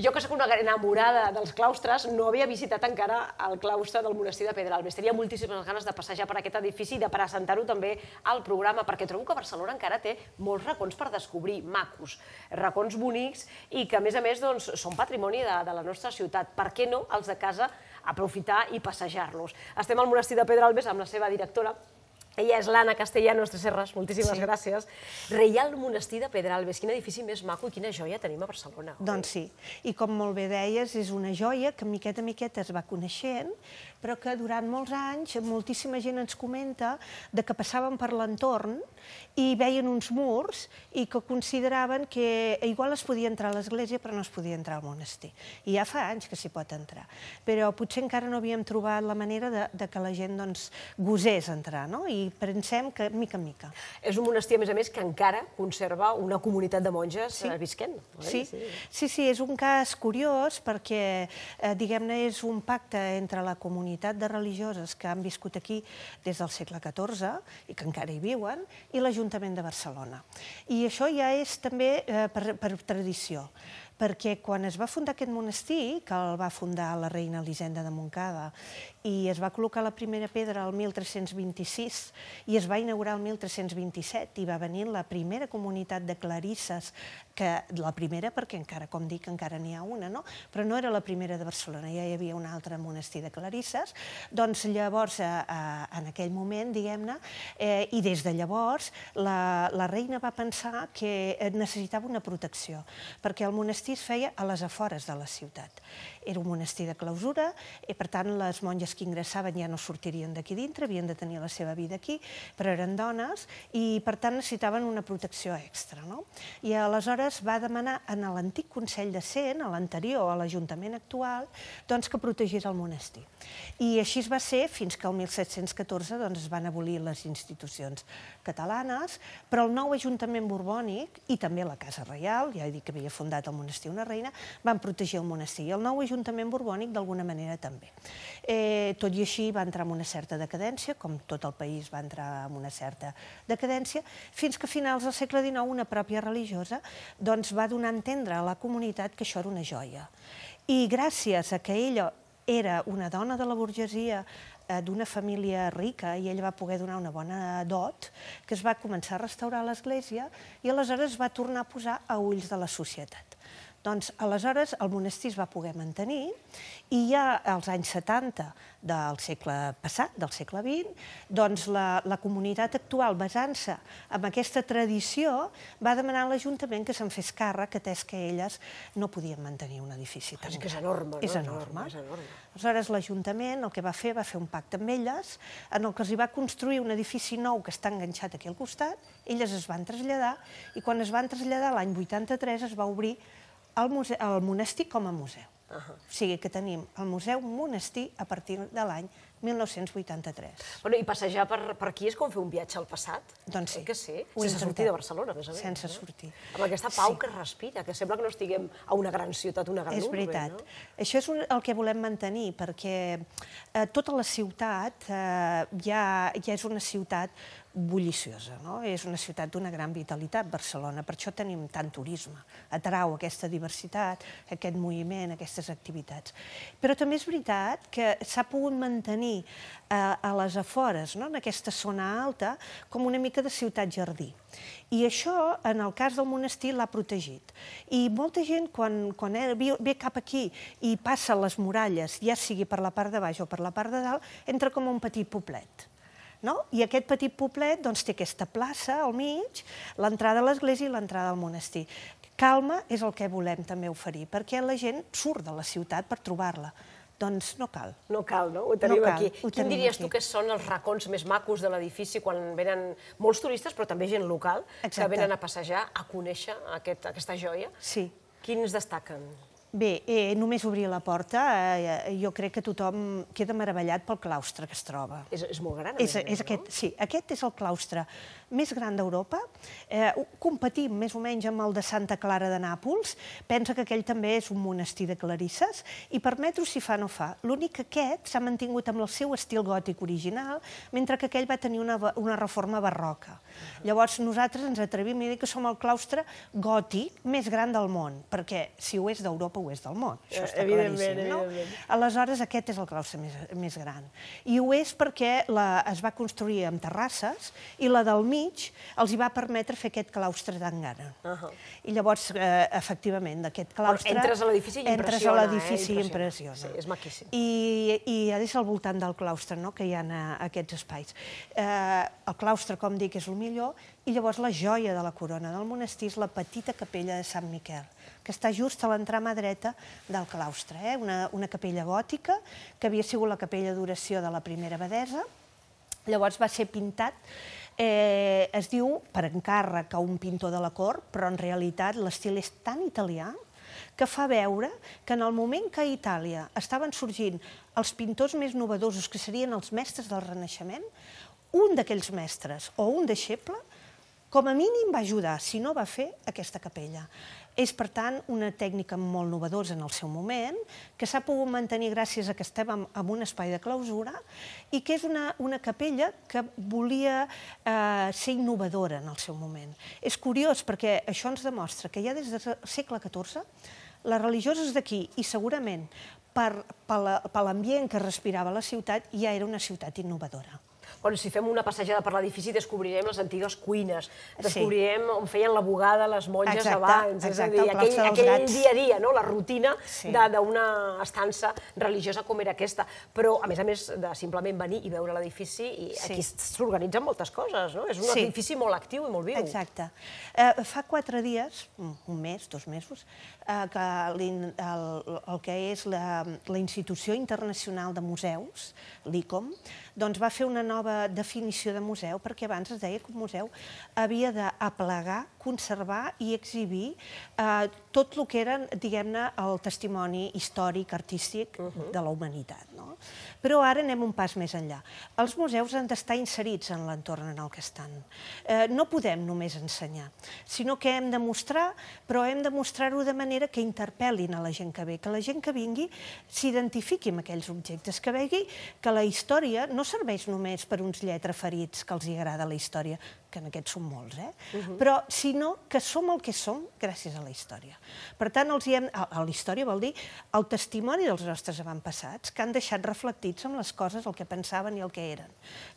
Jo, que sóc una enamorada dels claustres, no havia visitat encara el claustre del monestir de Pedralbes. Tenia moltíssimes ganes de passejar per aquest edifici i de presentar-ho també al programa, perquè trobo que Barcelona encara té molts racons per descobrir, macos, racons bonics i que, a més a més, doncs, són patrimoni de, de la nostra ciutat. Per què no els de casa aprofitar i passejar-los? Estem al monestir de Pedralbes amb la seva directora, ella és l'Anna Castellanos de Serres, moltíssimes sí. gràcies. Reial Monestir de Pedralbes, quin edifici més maco i quina joia tenim a Barcelona. Oi? Doncs sí, i com molt bé deies, és una joia que miqueta a miqueta es va coneixent, però que durant molts anys moltíssima gent ens comenta de que passaven per l'entorn i veien uns murs i que consideraven que igual es podia entrar a l'església però no es podia entrar al monestir. I ja fa anys que s'hi pot entrar, però potser encara no havíem trobat la manera de, de que la gent doncs, gosés entrar, no? I pensem que mica en mica. És un monestir, a més a més, que encara conserva una comunitat de monges sí. Eh, visquent. Oi? Sí. sí. sí, sí, és un cas curiós perquè, eh, diguem-ne, és un pacte entre la comunitat de religioses que han viscut aquí des del segle XIV i que encara hi viuen, i l'Ajuntament de Barcelona. I això ja és també eh, per, per tradició perquè quan es va fundar aquest monestir, que el va fundar la reina Elisenda de Montcada i es va col·locar la primera pedra al 1326 i es va inaugurar el 1327 i va venir la primera comunitat de clarisses, que, la primera perquè encara, com dic, encara n'hi ha una, no? però no era la primera de Barcelona, ja hi havia un altre monestir de clarisses, doncs llavors, a, eh, eh, en aquell moment, diguem-ne, eh, i des de llavors, la, la reina va pensar que eh, necessitava una protecció, perquè el monestir es feia a les afores de la ciutat. Era un monestir de clausura, i per tant les monges dones que ingressaven ja no sortirien d'aquí dintre, havien de tenir la seva vida aquí, però eren dones i, per tant, necessitaven una protecció extra. No? I aleshores va demanar en l'antic Consell de Cent, a l'anterior, a l'Ajuntament actual, doncs, que protegís el monestir. I així es va ser fins que el 1714 doncs, es van abolir les institucions catalanes, però el nou Ajuntament Borbònic i també la Casa Reial, ja he dit que havia fundat el monestir una reina, van protegir el monestir. I el nou Ajuntament Borbònic, d'alguna manera, també. Eh, tot i així va entrar en una certa decadència, com tot el país va entrar en una certa decadència, fins que a finals del segle XIX una pròpia religiosa doncs, va donar a entendre a la comunitat que això era una joia. I gràcies a que ella era una dona de la burgesia eh, d'una família rica i ella va poder donar una bona dot, que es va començar a restaurar l'església i aleshores va tornar a posar a ulls de la societat. Doncs aleshores el monestir es va poder mantenir i ja als anys 70 del segle passat, del segle XX, doncs la, la comunitat actual, basant-se en aquesta tradició, va demanar a l'Ajuntament que se'n fes càrrec, atès que elles no podien mantenir un edifici tan gran. És que és enorme, no? És enorme. És enorme. Aleshores l'Ajuntament el que va fer va fer un pacte amb elles, en el que els va construir un edifici nou que està enganxat aquí al costat, elles es van traslladar i quan es van traslladar l'any 83 es va obrir el, museu, el monestir com a museu. Uh -huh. O sigui que tenim el Museu Monestir a partir de l'any 1983. Bueno, I passejar per, per aquí és com fer un viatge al passat? Doncs sí. Eh que sí? Sense sortir de Barcelona, més a més. Sense no? Eh? sortir. Amb aquesta pau sí. que respira, que sembla que no estiguem a una gran ciutat, una gran urbe. És veritat. no? Això és un, el que volem mantenir, perquè eh, tota la ciutat eh, ja, ja és una ciutat bulliciosa. No? És una ciutat d'una gran vitalitat, Barcelona. Per això tenim tant turisme. Atrau aquesta diversitat, aquest moviment, aquestes activitats. Però també és veritat que s'ha pogut mantenir tenir a, eh, a les afores, no? en aquesta zona alta, com una mica de ciutat-jardí. I això, en el cas del monestir, l'ha protegit. I molta gent, quan, quan eh, ve cap aquí i passa les muralles, ja sigui per la part de baix o per la part de dalt, entra com un petit poblet. No? I aquest petit poblet doncs, té aquesta plaça al mig, l'entrada a l'església i l'entrada al monestir. Calma és el que volem també oferir, perquè la gent surt de la ciutat per trobar-la. Doncs no cal. No cal, no? Ho tenim no cal, aquí. Ho Quin tenim diries aquí. tu que són els racons més macos de l'edifici quan venen molts turistes, però també gent local, Exacte. que venen a passejar, a conèixer aquest, aquesta joia? Sí. Quins destaquen? Bé, eh, només obrir la porta, eh, jo crec que tothom queda meravellat pel claustre que es troba. És, és molt gran, a és, més, és no? aquest, Sí, aquest és el claustre més gran d'Europa. Eh, competim més o menys amb el de Santa Clara de Nàpols. Pensa que aquell també és un monestir de clarisses i per metros s'hi fa no fa. L'únic que aquest s'ha mantingut amb el seu estil gòtic original, mentre que aquell va tenir una, una reforma barroca. Uh -huh. Llavors, nosaltres ens atrevim a dir que som el claustre gòtic més gran del món, perquè si ho és d'Europa és del món. Això està claríssim, no? Aleshores, aquest és el claustre més, més gran. I ho és perquè la, es va construir amb terrasses i la del mig els hi va permetre fer aquest claustre d'engana. Uh -huh. I llavors, eh, efectivament, d'aquest claustre... Però entres a l'edifici i impressiona. Entres a eh, l'edifici eh? i impressiona. Sí, és maquíssim. I, I és al voltant del claustre no? que hi ha aquests espais. Eh, el claustre, com dic, és el millor, i llavors la joia de la corona del monestir és la petita capella de Sant Miquel, que està just a l'entrama dreta dreta del claustre, eh? una, una capella gòtica que havia sigut la capella d'oració de la primera abadesa, llavors va ser pintat Eh, es diu per encàrrec a un pintor de la cort, però en realitat l'estil és tan italià que fa veure que en el moment que a Itàlia estaven sorgint els pintors més novedosos, que serien els mestres del Renaixement, un d'aquells mestres o un deixeble, com a mínim va ajudar, si no va fer, aquesta capella. És, per tant, una tècnica molt novedosa en el seu moment, que s'ha pogut mantenir gràcies a que estem en, en un espai de clausura i que és una, una capella que volia eh, ser innovadora en el seu moment. És curiós perquè això ens demostra que ja des del segle XIV les religioses d'aquí, i segurament per, per l'ambient que respirava la ciutat, ja era una ciutat innovadora quan si fem una passejada per l'edifici descobrirem les antigues cuines, descobrirem sí. on feien la bugada les monges exacte, abans, és exacte, a dir, aquell, aquell dia a dia, no? la rutina sí. d'una estança religiosa com era aquesta. Però, a més a més, de simplement venir i veure l'edifici, i sí. aquí s'organitzen moltes coses, no? És un sí. edifici molt actiu i molt viu. Exacte. Eh, fa quatre dies, un mes, dos mesos, eh, que el, el, el que és la, la Institució Internacional de Museus, l'ICOM, doncs va fer una nova nova eh, definició de museu, perquè abans es deia que un museu havia d'aplegar, conservar i exhibir eh, tot el que era, diguem-ne, el testimoni històric, artístic uh -huh. de la humanitat. No? Però ara anem un pas més enllà. Els museus han d'estar inserits en l'entorn en el que estan. Eh, no podem només ensenyar, sinó que hem de mostrar, però hem de mostrar-ho de manera que interpel·lin a la gent que ve, que la gent que vingui s'identifiqui amb aquells objectes, que vegi que la història no serveix només per per uns ferits que els hi agrada la història que en aquests som molts, eh? Uh mhm. -huh. però sinó que som el que som gràcies a la història. Per tant, els hem, a, a la història vol dir el testimoni dels nostres avantpassats que han deixat reflectits en les coses el que pensaven i el que eren.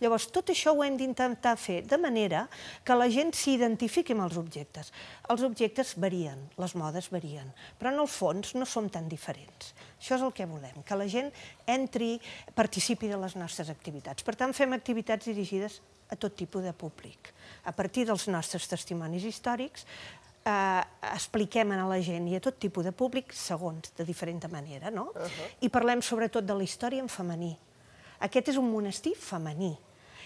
Llavors, tot això ho hem d'intentar fer de manera que la gent s'identifiqui amb els objectes. Els objectes varien, les modes varien, però en el fons no som tan diferents. Això és el que volem, que la gent entri, participi de les nostres activitats. Per tant, fem activitats dirigides a tot tipus de públic. A partir dels nostres testimonis històrics, eh, expliquem a la gent i a tot tipus de públic segons, de diferent manera, no? Uh -huh. I parlem sobretot de la història en femení. Aquest és un monestir femení.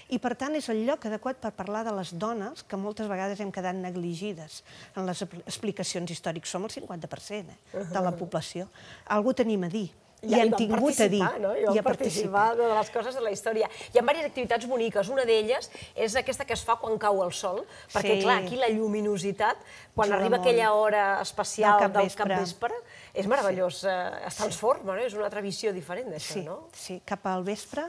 I, per tant, és el lloc adequat per parlar de les dones que moltes vegades hem quedat negligides en les explicacions històriques. Som el 50% eh, de la uh-huh. població. Algú tenim a dir i, I hem tingut a dir. No? I, I a participar de les coses de la història. Hi ha diverses activitats boniques. Una d'elles és aquesta que es fa quan cau el sol, perquè, sí. clar, aquí la lluminositat quan arriba molt. aquella hora especial del capvespre, del capvespre és meravellós, sí. Eh, es transforma, no? és una altra visió diferent d'això, sí, no? Sí, cap al vespre,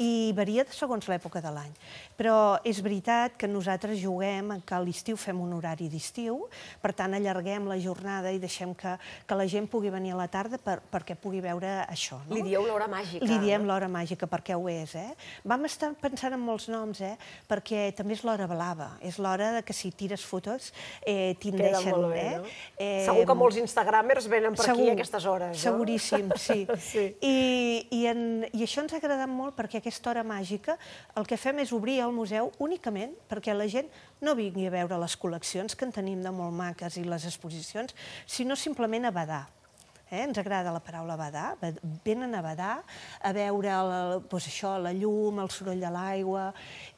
i varia segons l'època de l'any. Però és veritat que nosaltres juguem que a l'estiu fem un horari d'estiu, per tant allarguem la jornada i deixem que, que la gent pugui venir a la tarda per, perquè pugui veure això. No? Li dieu l'hora màgica. Li diem no? l'hora màgica, perquè ho és. Eh? Vam estar pensant en molts noms, eh? perquè també és l'hora blava, és l'hora que si tires fotos eh, tires tindeixen. Queda molt bé, eh? no? Eh, Segur que molts instagramers venen per segur, aquí a aquestes hores, no? Seguríssim, sí. sí. I, i, en, I això ens ha agradat molt perquè aquesta hora màgica el que fem és obrir el museu únicament perquè la gent no vingui a veure les col·leccions que en tenim de molt maques i les exposicions, sinó simplement a badar. Eh? Ens agrada la paraula badar. Venen a badar a veure el, doncs això, la llum, el soroll de l'aigua...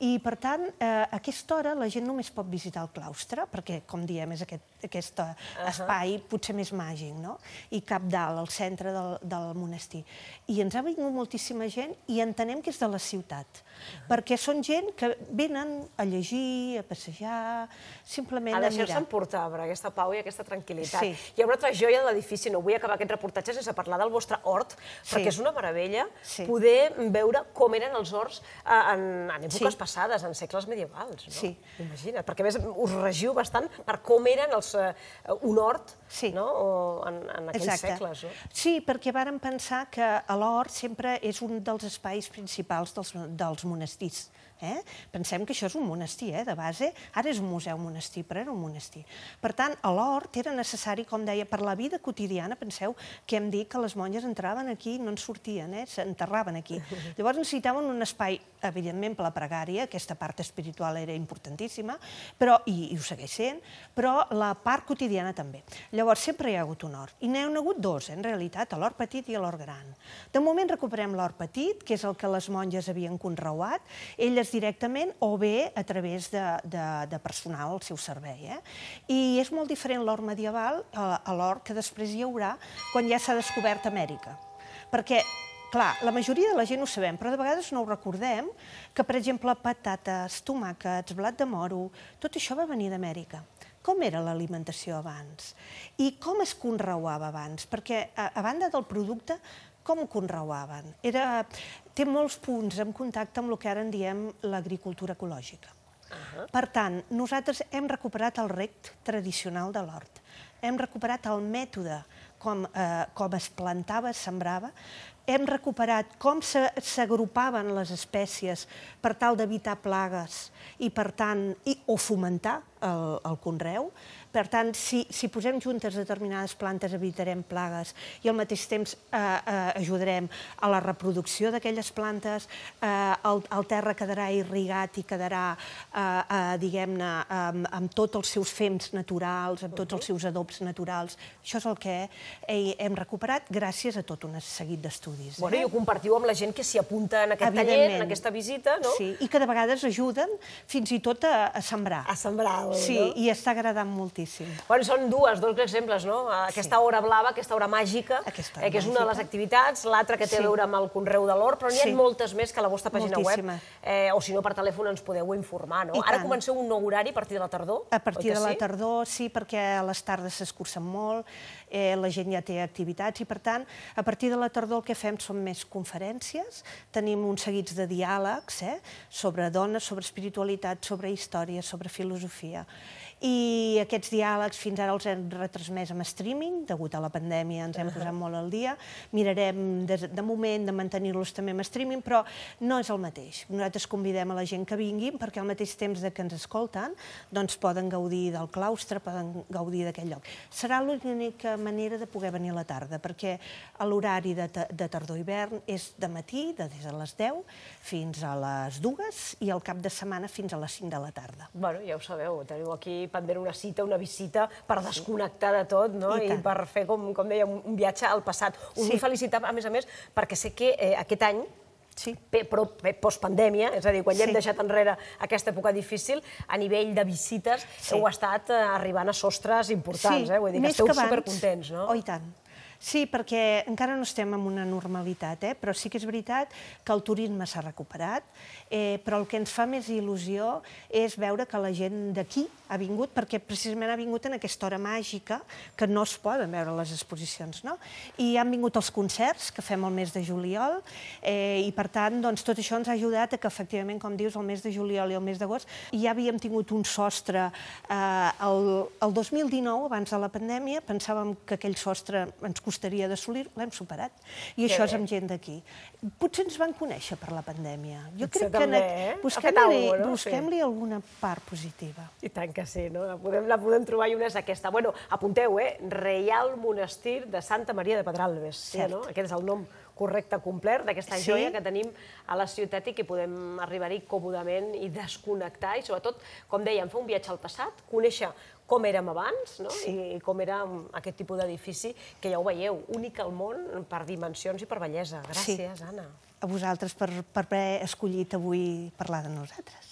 I, per tant, eh, a aquesta hora la gent només pot visitar el claustre, perquè, com diem, és aquest, aquest uh eh, -huh. espai potser més màgic, no? I cap dalt, al centre del, del monestir. I ens ha vingut moltíssima gent i entenem que és de la ciutat, uh -huh. perquè són gent que venen a llegir, a passejar, simplement a, a mirar. A deixar-se emportar per aquesta pau i aquesta tranquil·litat. Sí. Hi ha una altra joia de l'edifici, no vull acabar aquest reportatges és a parlar del vostre hort, sí. perquè és una meravella sí. poder veure com eren els horts eh, en, en èpoques sí. passades, en segles medievals. No? Sí. Imagina't, perquè més us regiu bastant per com eren els, uh, un hort sí. no? o en, en aquells Exacte. segles. No? Sí, perquè vàrem pensar que l'hort sempre és un dels espais principals dels, dels monestirs Eh? Pensem que això és un monestir, eh? de base. Ara és un museu-monestir, però era un monestir. Per tant, a l'hort era necessari, com deia, per la vida quotidiana, penseu que hem dit que les monges entraven aquí i no en sortien, eh? s'enterraven aquí. Llavors necessitaven un espai, evidentment, per la pregària, aquesta part espiritual era importantíssima, però, i, i ho segueix sent, però la part quotidiana també. Llavors, sempre hi ha hagut un hort. I n'hi ha hagut dos, eh? en realitat, a l'hort petit i a l'hort gran. De moment recuperem l'hort petit, que és el que les monges havien conreuat. Elles directament o bé a través de, de, de personal al seu servei. Eh? I és molt diferent l'or medieval eh, a l'or que després hi haurà quan ja s'ha descobert Amèrica. Perquè clar, la majoria de la gent ho sabem, però de vegades no ho recordem, que, per exemple, patates, tomàquets, blat de moro, tot això va venir d'Amèrica. Com era l'alimentació abans? I com es conreuava abans? Perquè, a, a banda del producte, com ho conreuaven? Era, té molts punts en contacte amb el que ara en diem l'agricultura ecològica. Uh -huh. Per tant, nosaltres hem recuperat el rec tradicional de l'hort, hem recuperat el mètode com, eh, com es plantava, es sembrava, hem recuperat com s'agrupaven les espècies per tal d'evitar plagues i, per tant, i, o fomentar el, el conreu. Per tant, si, si posem juntes determinades plantes, evitarem plagues i al mateix temps eh, eh, ajudarem a la reproducció d'aquelles plantes, eh, el, el terra quedarà irrigat i quedarà, eh, eh, diguem-ne, amb, amb tots els seus fems naturals, amb tots els seus adobs naturals. Això és el que eh, hem recuperat gràcies a tot un seguit d'estudis estudis. Bueno, eh? I ho compartiu amb la gent que s'hi apunta en aquest taller, en aquesta visita, no? Sí, i que de vegades ajuden fins i tot a, a sembrar. A sembrar, bé, sí, no? Sí, i està agradant moltíssim. Bueno, són dues, dos exemples, no? Aquesta sí. hora blava, aquesta hora màgica, aquesta eh, que és una de les activitats, l'altra que té sí. a veure amb el conreu de l'or, però n'hi ha sí. moltes més que a la vostra pàgina Moltíssima. web, eh, o si no per telèfon ens podeu informar, no? I Ara tant. comenceu un nou horari a partir de la tardor, A partir de la sí? tardor, sí, perquè a les tardes s'escurcen molt, eh, la gent ja té activitats, i per tant, a partir de la tardor el que fem són més conferències, tenim uns seguits de diàlegs eh, sobre dones, sobre espiritualitat, sobre història, sobre filosofia i aquests diàlegs fins ara els hem retransmès amb streaming, degut a la pandèmia ens hem posat molt al dia. Mirarem de, de moment de mantenir-los també amb streaming, però no és el mateix. Nosaltres convidem a la gent que vingui perquè al mateix temps de que ens escolten doncs poden gaudir del claustre, poden gaudir d'aquest lloc. Serà l'única manera de poder venir a la tarda, perquè l'horari de, de tardor-hivern és de matí, de des de les 10 fins a les 2 i el cap de setmana fins a les 5 de la tarda. Bueno, ja ho sabeu, teniu aquí pendent una cita, una visita, per desconnectar de tot, no? I, I per fer, com, com deia, un viatge al passat. Us sí. vull felicitar, a més a més, perquè sé que eh, aquest any Sí. Però postpandèmia, és a dir, quan ja hem deixat enrere aquesta època difícil, a nivell de visites sí. heu estat eh, arribant a sostres importants, sí. eh? Vull dir, que esteu que abans, supercontents, no? Oh, i tant. Sí, perquè encara no estem en una normalitat, eh? però sí que és veritat que el turisme s'ha recuperat, eh, però el que ens fa més il·lusió és veure que la gent d'aquí ha vingut, perquè precisament ha vingut en aquesta hora màgica que no es poden veure les exposicions. No? I han vingut els concerts, que fem el mes de juliol, eh, i per tant doncs, tot això ens ha ajudat a que efectivament, com dius, el mes de juliol i el mes d'agost ja havíem tingut un sostre. Eh, el, el 2019, abans de la pandèmia, pensàvem que aquell sostre ens costava costaria d'assolir, l'hem superat. I que això bé. és amb gent d'aquí. Potser ens van conèixer per la pandèmia. Jo Potser crec també, que eh? busquem-li no? busquem sí. alguna part positiva. I tant que sí, no? La podem, la podem trobar i una és aquesta. Bueno, apunteu, eh? Reial Monestir de Santa Maria de Pedralbes. Sí, no? Aquest és el nom correcte complert, d'aquesta sí? joia que tenim a la ciutat i que podem arribar-hi còmodament i desconnectar i sobretot, com dèiem, fer un viatge al passat, conèixer com érem abans no? Sí. i com era aquest tipus d'edifici, que ja ho veieu, únic al món per dimensions i per bellesa. Gràcies, sí. Anna. A vosaltres per, per haver escollit avui parlar de nosaltres.